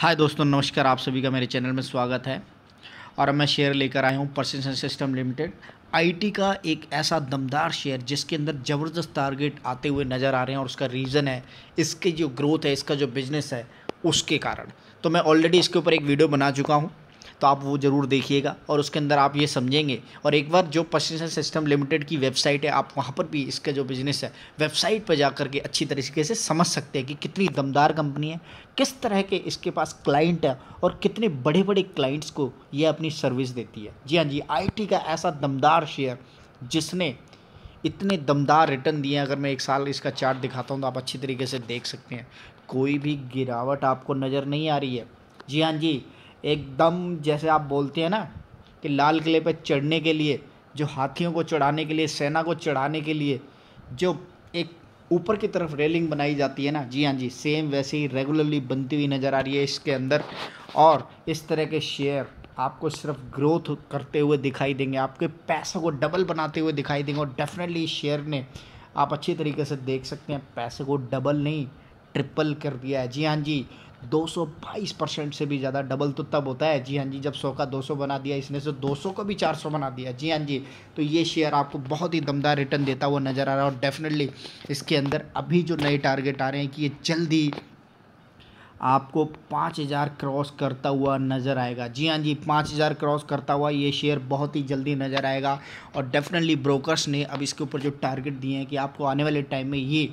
हाय दोस्तों नमस्कार आप सभी का मेरे चैनल में स्वागत है और मैं शेयर लेकर आया हूँ परसिस्टेंट सिस्टम लिमिटेड आईटी का एक ऐसा दमदार शेयर जिसके अंदर ज़बरदस्त टारगेट आते हुए नज़र आ रहे हैं और उसका रीज़न है इसके जो ग्रोथ है इसका जो बिज़नेस है उसके कारण तो मैं ऑलरेडी इसके ऊपर एक वीडियो बना चुका हूँ तो आप वो ज़रूर देखिएगा और उसके अंदर आप ये समझेंगे और एक बार जो पश्चिम सिस्टम लिमिटेड की वेबसाइट है आप वहाँ पर भी इसका जो बिज़नेस है वेबसाइट पर जा के अच्छी तरीके से समझ सकते हैं कि कितनी दमदार कंपनी है किस तरह के इसके पास क्लाइंट है और कितने बड़े बड़े क्लाइंट्स को ये अपनी सर्विस देती है जी हाँ जी आई का ऐसा दमदार शेयर जिसने इतने दमदार रिटर्न दिए अगर मैं एक साल इसका चार्ट दिखाता हूँ तो आप अच्छी तरीके से देख सकते हैं कोई भी गिरावट आपको नज़र नहीं आ रही है जी हाँ जी एकदम जैसे आप बोलते हैं ना कि लाल किले पर चढ़ने के लिए जो हाथियों को चढ़ाने के लिए सेना को चढ़ाने के लिए जो एक ऊपर की तरफ रेलिंग बनाई जाती है ना जी हाँ जी सेम वैसे ही रेगुलरली बनती हुई नज़र आ रही है इसके अंदर और इस तरह के शेयर आपको सिर्फ ग्रोथ करते हुए दिखाई देंगे आपके पैसों को डबल बनाते हुए दिखाई देंगे और डेफिनेटली इस शेयर ने आप अच्छी तरीके से देख सकते हैं पैसे को डबल नहीं ट्रिपल कर दिया है जी हाँ जी 222 परसेंट से भी ज़्यादा डबल तो तब होता है जी हाँ जी जब सौ का 200 बना दिया इसने से 200 को भी 400 बना दिया जी हाँ जी तो ये शेयर आपको बहुत ही दमदार रिटर्न देता हुआ नज़र आ रहा है और डेफिनेटली इसके अंदर अभी जो नए टारगेट आ रहे हैं कि ये जल्दी आपको पाँच हज़ार क्रॉस करता हुआ नज़र आएगा जी हाँ जी पाँच हज़ार क्रॉस करता हुआ ये शेयर बहुत ही जल्दी नज़र आएगा और डेफिनेटली ब्रोकर्स ने अब इसके ऊपर जो टारगेट दिए हैं कि आपको आने वाले टाइम में ये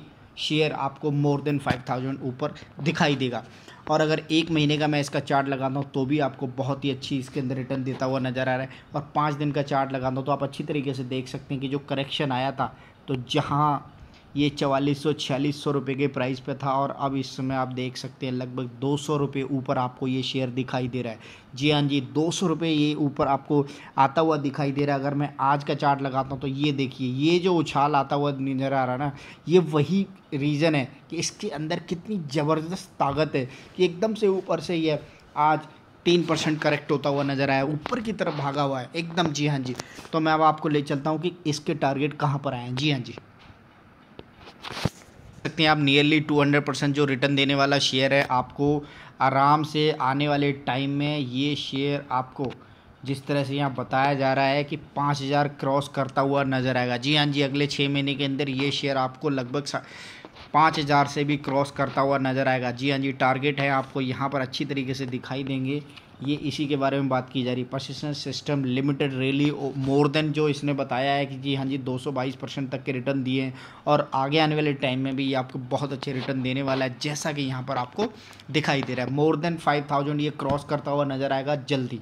शेयर आपको मोर देन फाइव थाउजेंड ऊपर दिखाई देगा और अगर एक महीने का मैं इसका चार्ट लगाता हूँ तो भी आपको बहुत ही अच्छी इसके अंदर रिटर्न देता हुआ नज़र आ रहा है और पाँच दिन का चार्ट लगाता हूँ तो आप अच्छी तरीके से देख सकते हैं कि जो करेक्शन आया था तो जहाँ ये चवालीस सौ छियालीस सौ रुपये के प्राइस पे था और अब इस समय आप देख सकते हैं लगभग दो सौ रुपये ऊपर आपको ये शेयर दिखाई दे रहा है जी हाँ जी दो सौ रुपये ये ऊपर आपको आता हुआ दिखाई दे रहा है अगर मैं आज का चार्ट लगाता हूँ तो ये देखिए ये जो उछाल आता हुआ नज़र आ रहा है ना ये वही रीज़न है कि इसके अंदर कितनी ज़बरदस्त ताकत है कि एकदम से ऊपर से ये आज तीन परसेंट करेक्ट होता हुआ नज़र आया ऊपर की तरफ भागा हुआ है एकदम जी हाँ जी तो मैं अब आपको ले चलता हूँ कि इसके टारगेट कहाँ पर आए हैं जी हाँ जी सकते हैं आप नियरली टू हंड्रेड परसेंट जो रिटर्न देने वाला शेयर है आपको आराम से आने वाले टाइम में ये शेयर आपको जिस तरह से यहाँ बताया जा रहा है कि पाँच हज़ार क्रॉस करता हुआ नज़र आएगा जी हाँ जी अगले छः महीने के अंदर ये शेयर आपको लगभग पाँच हज़ार से भी क्रॉस करता हुआ नज़र आएगा जी हाँ जी टारगेट है आपको यहाँ पर अच्छी तरीके से दिखाई देंगे ये इसी के बारे में बात की जा रही है Persistent system limited rally more than जो इसने बताया है कि जी हाँ जी 222 परसेंट तक के रिटर्न दिए हैं और आगे आने वाले टाइम में भी ये आपको बहुत अच्छे रिटर्न देने वाला है जैसा कि यहाँ पर आपको दिखाई दे रहा है मोर देन 5000 ये क्रॉस करता हुआ नज़र आएगा जल्दी